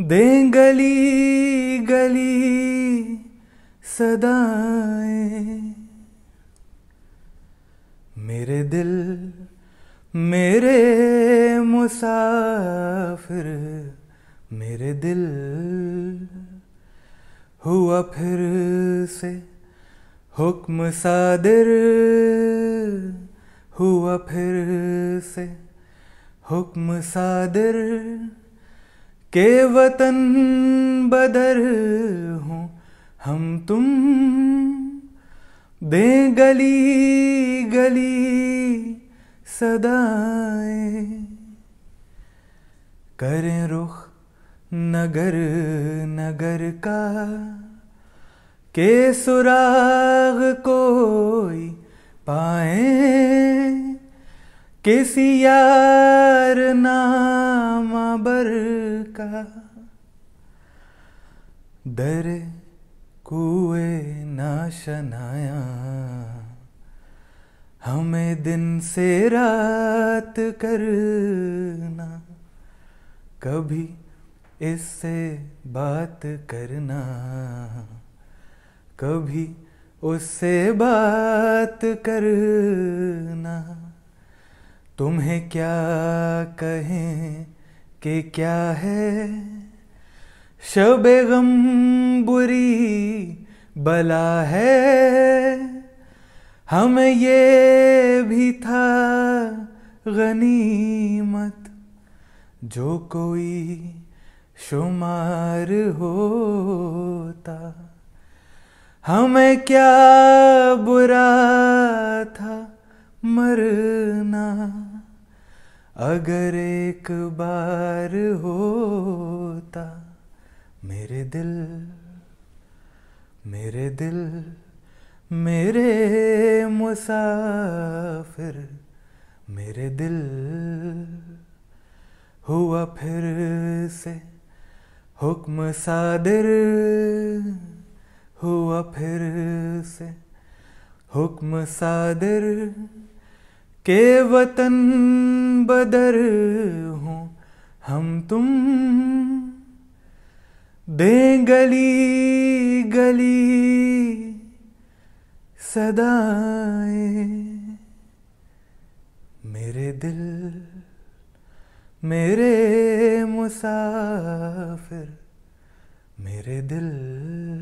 दे गली गली सदाए मेरे दिल मेरे मुसाफिर मेरे दिल हुआ फिर से हुक्म सादिर हुआ फिर से हुक्म सादिर के वतन बदर हो हम तुम दे गली गली सदाए करें रुख नगर नगर का के सुराग कोई पाए किसी यार नाम बर का दर कुए ना शनाया हमें दिन से रात करना कभी इससे बात करना कभी उससे बात करना तुम्हें क्या कहें कि क्या है शब गम बुरी बला है हमें ये भी था गनीमत जो कोई शुमार होता हमें क्या बुरा था मरना अगर एक बार होता मेरे दिल मेरे दिल मेरे मुसाफिर मेरे दिल हुआ फिर से हुक्म सादिर हुआ फिर से हुक्म सादिर के वतन बदर हो हम तुम दे गली गली सदाए मेरे दिल मेरे मुसाफिर मेरे दिल